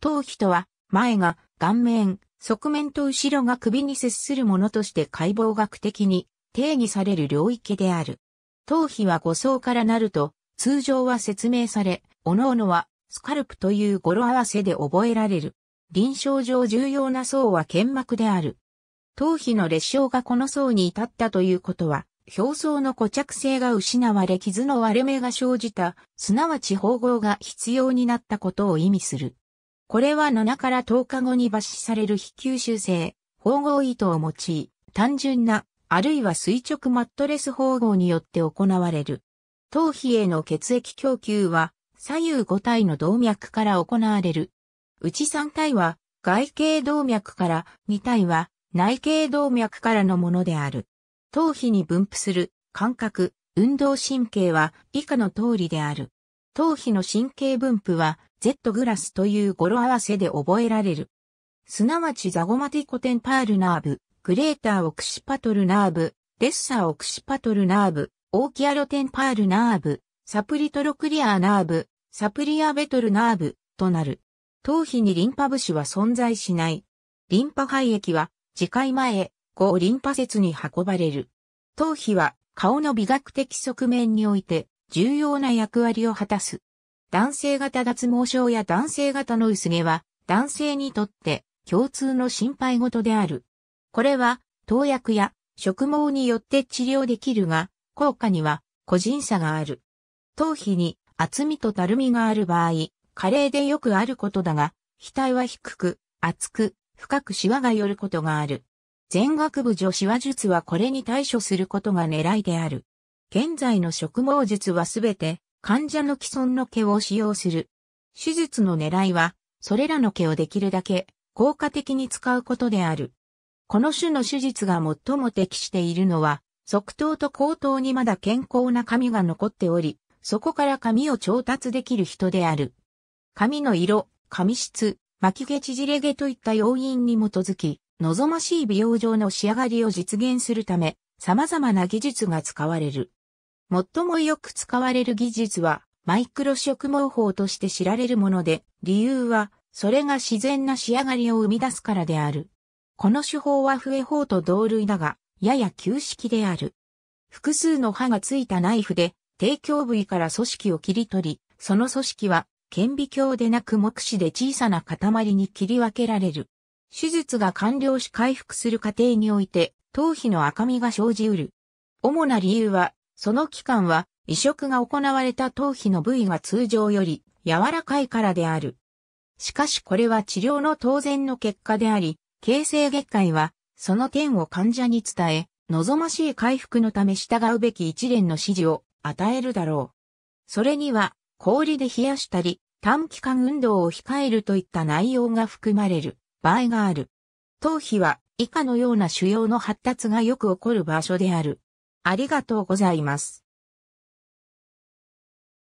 頭皮とは、前が顔面、側面と後ろが首に接するものとして解剖学的に定義される領域である。頭皮は5層からなると、通常は説明され、各々はスカルプという語呂合わせで覚えられる。臨床上重要な層は腱膜である。頭皮の裂傷がこの層に至ったということは、表層の固着性が失われ傷の割れ目が生じた、すなわち縫合が必要になったことを意味する。これは7から10日後に抜歯される非吸収性、縫合糸を用い、単純な、あるいは垂直マットレス縫合によって行われる。頭皮への血液供給は、左右5体の動脈から行われる。うち3体は、外形動脈から、2体は、内形動脈からのものである。頭皮に分布する、感覚、運動神経は、以下の通りである。頭皮の神経分布は、Z グラスという語呂合わせで覚えられる。すなわちザゴマティコテンパールナーブ、グレーターオクシパトルナーブ、レッサーオクシパトルナーブ、オーキアロテンパールナーブ、サプリトロクリアーナーブ、サプリアベトルナーブ、となる。頭皮にリンパ節は存在しない。リンパ肺液は、次回前、後リンパ節に運ばれる。頭皮は、顔の美学的側面において、重要な役割を果たす。男性型脱毛症や男性型の薄毛は、男性にとって共通の心配事である。これは、投薬や植毛によって治療できるが、効果には個人差がある。頭皮に厚みとたるみがある場合、加齢でよくあることだが、額は低く、厚く、深くシワが寄ることがある。全額部女シワ術はこれに対処することが狙いである。現在の植毛術はすべて患者の既存の毛を使用する。手術の狙いは、それらの毛をできるだけ効果的に使うことである。この種の手術が最も適しているのは、側頭と後頭にまだ健康な髪が残っており、そこから髪を調達できる人である。髪の色、髪質、巻き毛縮れ毛といった要因に基づき、望ましい美容上の仕上がりを実現するため、様々な技術が使われる。最もよく使われる技術は、マイクロ植毛法として知られるもので、理由は、それが自然な仕上がりを生み出すからである。この手法は笛法と同類だが、やや旧式である。複数の刃がついたナイフで、提供部位から組織を切り取り、その組織は、顕微鏡でなく目視で小さな塊に切り分けられる。手術が完了し回復する過程において、頭皮の赤みが生じうる。主な理由は、その期間は移植が行われた頭皮の部位が通常より柔らかいからである。しかしこれは治療の当然の結果であり、形成月会はその点を患者に伝え、望ましい回復のため従うべき一連の指示を与えるだろう。それには氷で冷やしたり、短期間運動を控えるといった内容が含まれる場合がある。頭皮は以下のような腫瘍の発達がよく起こる場所である。ありがとうございます。